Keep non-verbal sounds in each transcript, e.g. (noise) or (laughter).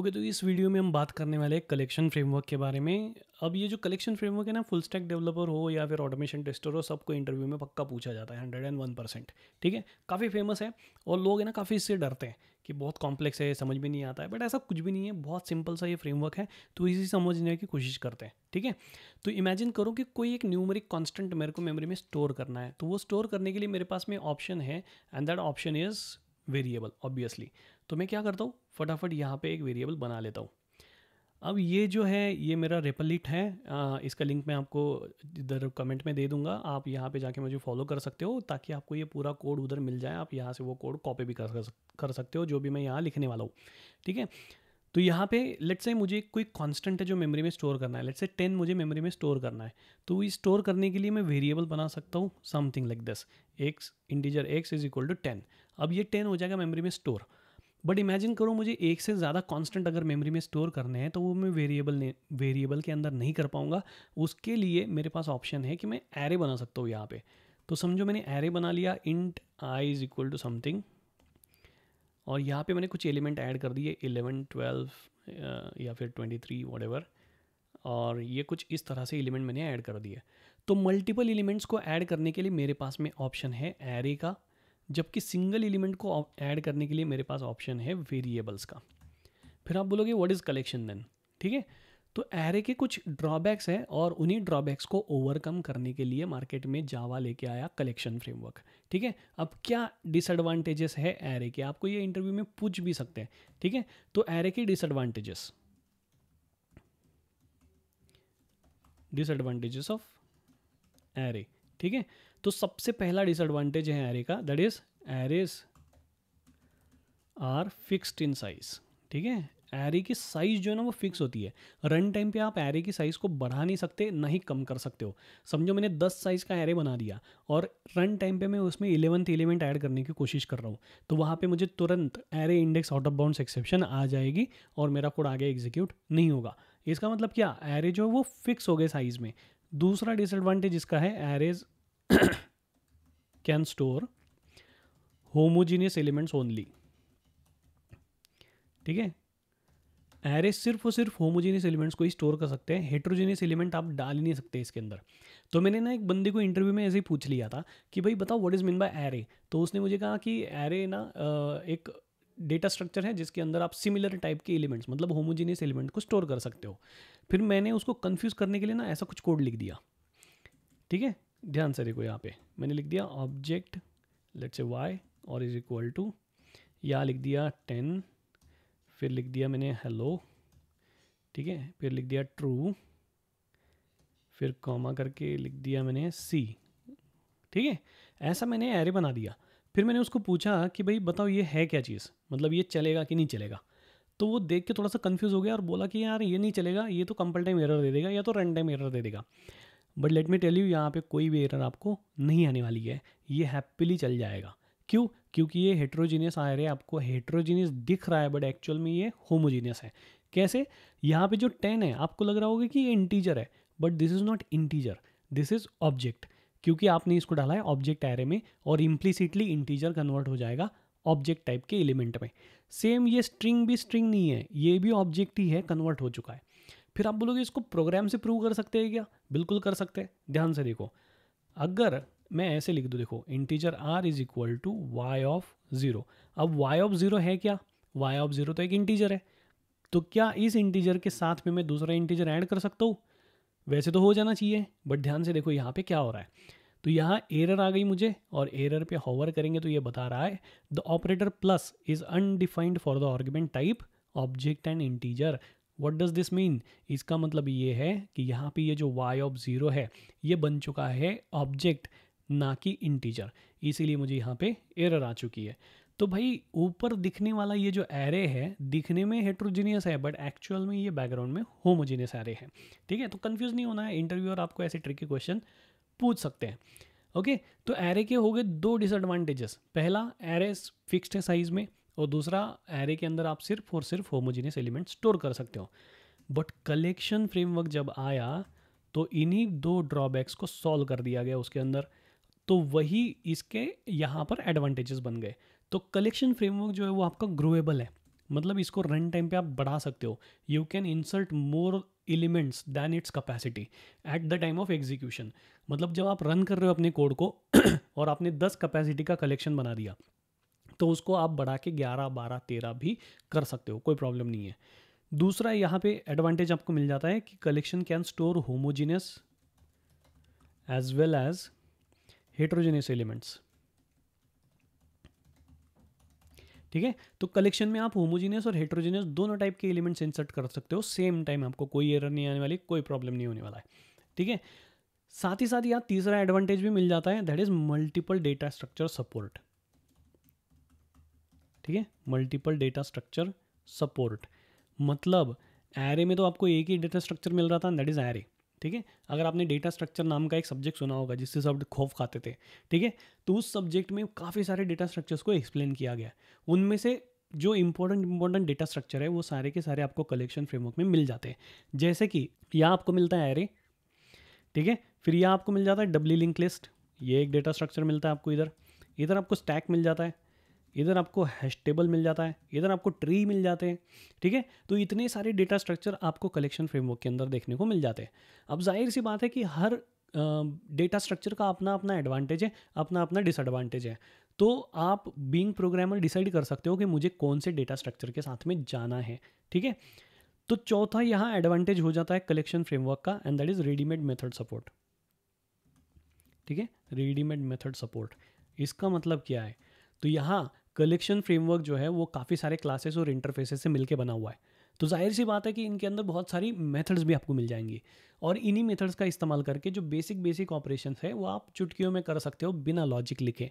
okay okay, तो इस video में हम बात करने वाले हैं कलेक्शन फ्रेमवर्क के बारे में अब ये जो कलेक्शन फ्रेमवर्क है ना फुल स्टैक डेवलपर हो या फिर ऑटोमेशन टेस्टर हो सबको इंटरव्यू में पक्का पूछा जाता है हंड्रेड एंड वन परसेंट ठीक है काफ़ी फेमस है और लोग है ना काफ़ी इससे डरते हैं कि बहुत कॉम्प्लेक्स है समझ में नहीं आता है बट ऐसा कुछ भी नहीं है बहुत सिंपल सा ये फ्रेमवर्क है तो इसी समझने की कोशिश करते हैं ठीक है तो इमेजिन करो कि कोई एक न्यूमरिक कॉन्स्टेंट मेरे को मेमोरी में स्टोर करना है तो वो स्टोर करने के लिए मेरे पास में ऑप्शन है and that option is variable obviously तो मैं क्या करता हूँ फटाफट यहाँ पे एक वेरिएबल बना लेता हूँ अब ये जो है ये मेरा रेपलिट है आ, इसका लिंक मैं आपको इधर कमेंट में दे दूंगा आप यहाँ पे जाके मुझे फॉलो कर सकते हो ताकि आपको ये पूरा कोड उधर मिल जाए आप यहाँ से वो कोड कॉपी भी कर कर सकते हो जो भी मैं यहाँ लिखने वाला हूँ ठीक है तो यहाँ पे लेट्स से मुझे कोई कांस्टेंट है जो मेमोरी में स्टोर करना है लेट्स से टेन मुझे मेमोरी में स्टोर करना है तो ये स्टोर करने के लिए मैं वेरिएबल बना सकता हूँ something like this X integer X is equal to ten अब ये टेन हो जाएगा मेमोरी में स्टोर बट इमेजिन करो मुझे एक से ज़्यादा कांस्टेंट अगर मेमोरी में स्टोर करने हैं तो वो मैं वेरिएबल ने वेरिएबल के अंदर नहीं कर पाऊँगा उसके लिए मेरे पास ऑप्शन है कि मैं एरे बना सकता हूँ यहाँ पे तो समझो मैंने एरे बना लिया int I is equal to something और यहाँ पे मैंने कुछ एलिमेंट ऐड कर दिए एलेवन ट्वेल्व या फिर ट्वेंटी थ्री वॉट और ये कुछ इस तरह से एलिमेंट मैंने ऐड कर दिए तो मल्टीपल एलिमेंट्स को ऐड करने के लिए मेरे पास में ऑप्शन है एरे का जबकि सिंगल एलिमेंट को ऐड करने के लिए मेरे पास ऑप्शन है वेरिएबल्स का फिर आप बोलोगे व्हाट इज़ कलेक्शन देन ठीक है तो एरे के कुछ ड्रॉबैक्स हैं और उन्हीं ड्रॉबैक्स को ओवरकम करने के लिए मार्केट में जावा लेके आया कलेक्शन फ्रेमवर्क ठीक है अब क्या डिसएडवांटेजेस है एरे के आपको ये इंटरव्यू में पूछ भी सकते हैं ठीक है तो एरे के डिसएडवांटेजेस डिसएडवांटेजेस ऑफ एरे ठीक है तो सबसे पहला डिसएडवांटेज है एरे का that is arrays are fixed in size ठीक है एरे की साइज़ जो है ना वो फिक्स होती है रन टाइम पे आप एरे की साइज़ को बढ़ा नहीं सकते ना ही कम कर सकते हो समझो मैंने 10 साइज़ का एरे बना दिया और रन टाइम पे मैं उसमें इलेवंथ एलिमेंट ऐड करने की कोशिश कर रहा हूँ तो वहाँ पे मुझे तुरंत array index out of bound exception आ जाएगी और मेरा कोड आगे एग्जीक्यूट नहीं होगा इसका मतलब क्या एरे जो है वो फिक्स हो गए साइज़ में दूसरा डिसएडवांटेज इसका है arrays can store homogeneous elements only ठीक है एरे सिर्फ और सिर्फ होमोजीनियस एलिमेंट्स को ही स्टोर कर सकते हैं हेट्रोजीनियस एलिमेंट आप डाल ही नहीं सकते इसके अंदर तो मैंने ना एक बंदे को इंटरव्यू में ऐसे ही पूछ लिया था कि भाई बताओ what is mean by array तो उसने मुझे कहा कि एरे ना एक डेटा स्ट्रक्चर है जिसके अंदर आप सिमिलर टाइप के एलिमेंट्स मतलब होमोजीनियस एलिमेंट को स्टोर कर सकते हो फिर मैंने उसको कन्फ्यूज़ करने के लिए ना ऐसा कुछ कोड लिख दिया ठीक है ध्यान से देखो यहाँ पे मैंने लिख दिया ऑब्जेक्ट लेट्स से वाई और इज इक्वल टू या लिख दिया टेन फिर लिख दिया मैंने हेलो ठीक है फिर लिख दिया ट्रू फिर कॉमा करके लिख दिया मैंने सी ठीक है ऐसा मैंने एरे बना दिया फिर मैंने उसको पूछा कि भाई बताओ ये है क्या चीज़ मतलब ये चलेगा कि नहीं चलेगा तो वो देख के थोड़ा सा कंफ्यूज हो गया और बोला कि यार ये नहीं चलेगा ये तो कंपल टाइम एरर दे देगा या तो रन टाइम एरर दे देगा but let me tell you यहाँ पे कोई भी एरर आपको नहीं आने वाली है ये हैप्पीली चल जाएगा क्यों क्योंकि ये हेट्रोजीनियस आ रहे आपको हेट्रोजीनियस दिख रहा है बट एक्चुअल में ये होमोजीनियस है कैसे यहाँ पे जो टेन है आपको लग रहा होगा कि ये इंटीजर है but this is not integer this is object क्योंकि आपने इसको डाला है ऑब्जेक्ट एरे में और इम्प्लीसिटली इंटीजर कन्वर्ट हो जाएगा ऑब्जेक्ट टाइप के एलिमेंट में सेम ये स्ट्रिंग भी स्ट्रिंग नहीं है ये भी ऑब्जेक्ट ही है कन्वर्ट हो चुका है फिर आप बोलोगे इसको प्रोग्राम से प्रूव कर सकते हैं क्या बिल्कुल कर सकते हैं ध्यान से देखो अगर मैं ऐसे लिख दूँ देखो integer R is equal to Y of zero अब वाई ऑफ ज़ीरो है क्या वाई ऑफ ज़ीरो तो एक इंटीजर है तो क्या इस इंटीजर के साथ में मैं दूसरा इंटीजर ऐड कर सकता हूँ वैसे तो हो जाना चाहिए बट ध्यान से देखो यहाँ पे क्या हो रहा है तो यहाँ एरर आ गई मुझे और एरर पे होवर करेंगे तो ये बता रहा है the operator plus is undefined for the argument type object and integer what does this mean इसका मतलब ये है कि यहाँ पे ये जो वाई ऑफ ज़ीरो है ये बन चुका है ऑब्जेक्ट ना कि इंटीजर इसीलिए मुझे यहाँ पे एरर आ चुकी है तो भाई ऊपर दिखने वाला ये जो एरे है दिखने में हेट्रोजीनियस है बट एक्चुअल में ये बैकग्राउंड में होमोजीनियस एरे है ठीक है तो कन्फ्यूज़ नहीं होना है इंटरव्यू और आपको ऐसे ट्रिकी क्वेश्चन पूछ सकते हैं ओके तो एरे के हो गए दो डिसएडवांटेजेस पहला एरे फिक्स्ड है साइज़ में और दूसरा एरे के अंदर आप सिर्फ और सिर्फ होमोजीनियस एलिमेंट स्टोर कर सकते हो बट कलेक्शन फ्रेमवर्क जब आया तो इन्हीं दो ड्रॉबैक्स को सॉल्व कर दिया गया उसके अंदर तो वही इसके यहाँ पर एडवांटेजेस बन गए तो कलेक्शन फ्रेमवर्क जो है वो आपका ग्रोएबल है मतलब इसको रन टाइम पे आप बढ़ा सकते हो you can insert more elements than its capacity at the time of execution मतलब जब आप रन कर रहे हो अपने कोड को (clears throat) और आपने 10 कैपेसिटी का कलेक्शन बना दिया तो उसको आप बढ़ा के ग्यारह बारह तेरह भी कर सकते हो कोई प्रॉब्लम नहीं है दूसरा यहाँ पे एडवांटेज आपको मिल जाता है कि collection can store homogeneous as well as heterogeneous elements ठीक है तो कलेक्शन में आप होमोजीनियस और हेट्रोजीनियस दोनों टाइप के एलिमेंट्स इंसर्ट कर सकते हो सेम टाइम आपको कोई एरर नहीं आने वाली कोई प्रॉब्लम नहीं होने वाला है ठीक है साथ ही साथ यहाँ तीसरा एडवांटेज भी मिल जाता है that is multiple data structure support ठीक है मल्टीपल डेटा स्ट्रक्चर सपोर्ट मतलब एरे में तो आपको एक ही डेटा स्ट्रक्चर मिल रहा था दैट इज़ एरे ठीक है अगर आपने डेटा स्ट्रक्चर नाम का एक सब्जेक्ट सुना होगा जिससे सब खौफ खाते थे ठीक है तो उस सब्जेक्ट में काफ़ी सारे डेटा स्ट्रक्चर्स को एक्सप्लेन किया गया उनमें से जो इंपॉर्टेंट इंपॉर्टेंट डेटा स्ट्रक्चर है वो सारे के सारे आपको कलेक्शन फ्रेमवर्क में मिल जाते हैं जैसे कि यह आपको मिलता है एरे ठीक है फिर यह आपको मिल जाता है डब्ली लिंक लिस्ट ये एक डेटा स्ट्रक्चर मिलता है आपको इधर इधर आपको स्टैक मिल जाता है इधर आपको हैश टेबल मिल जाता है इधर आपको ट्री मिल जाते हैं ठीक है तो इतने सारे डेटा स्ट्रक्चर आपको कलेक्शन फ्रेमवर्क के अंदर देखने को मिल जाते हैं अब जाहिर सी बात है कि हर डेटा uh, स्ट्रक्चर का अपना अपना एडवांटेज है अपना अपना डिसएडवांटेज है तो आप बींग प्रोग्रामर डिसाइड कर सकते हो कि मुझे कौन से डेटा स्ट्रक्चर के साथ में जाना है ठीक है तो चौथा यहाँ एडवांटेज हो जाता है कलेक्शन फ्रेमवर्क का and that is readymade method support ठीक है रेडीमेड मेथड सपोर्ट इसका मतलब क्या है तो यहाँ कलेक्शन फ्रेमवर्क जो है वो काफ़ी सारे क्लासेस और इंटरफेसेस से मिलके बना हुआ है तो जाहिर सी बात है कि इनके अंदर बहुत सारी मेथड्स भी आपको मिल जाएंगी और इन्हीं मेथड्स का इस्तेमाल करके जो बेसिक बेसिक ऑपरेशन है वो आप चुटकियों में कर सकते हो बिना लॉजिक लिखे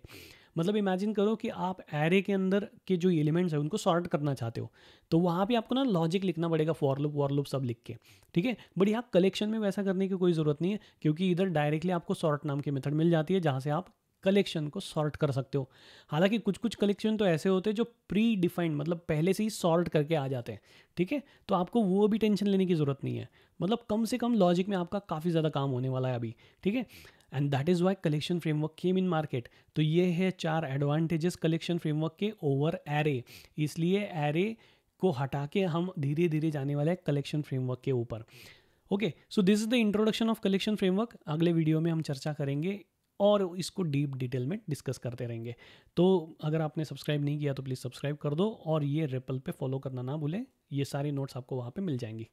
मतलब इमेजिन करो कि आप एरे के अंदर के जो एलिमेंट्स हैं उनको सॉर्ट करना चाहते हो तो वहाँ पे आपको ना लॉजिक लिखना पड़ेगा फॉर लूप वॉर लूप सब लिख के ठीक है बट यहाँ कलेक्शन में वैसा करने की कोई ज़रूरत नहीं है क्योंकि इधर डायरेक्टली आपको सॉर्ट नाम की मेथड मिल जाती है जहाँ से आप कलेक्शन को सॉर्ट कर सकते हो हालांकि कुछ कुछ कलेक्शन तो ऐसे होते हैं जो प्री डिफाइंड मतलब पहले से ही सॉर्ट करके आ जाते हैं ठीक है तो आपको वो भी टेंशन लेने की ज़रूरत नहीं है मतलब कम से कम लॉजिक में आपका काफ़ी ज़्यादा काम होने वाला है अभी ठीक है and that is why collection framework came in market तो ये है चार एडवांटेजेस कलेक्शन फ्रेमवर्क के ओवर एरे इसलिए एरे को हटा के हम धीरे धीरे जाने वाले हैं कलेक्शन फ्रेमवर्क के ऊपर okay so this is the introduction of collection framework अगले वीडियो में हम चर्चा करेंगे और इसको डीप डिटेल में डिस्कस करते रहेंगे तो अगर आपने सब्सक्राइब नहीं किया तो प्लीज़ सब्सक्राइब कर दो और ये रेपल पे फॉलो करना ना भूलें ये सारी नोट्स आपको वहाँ पे मिल जाएंगी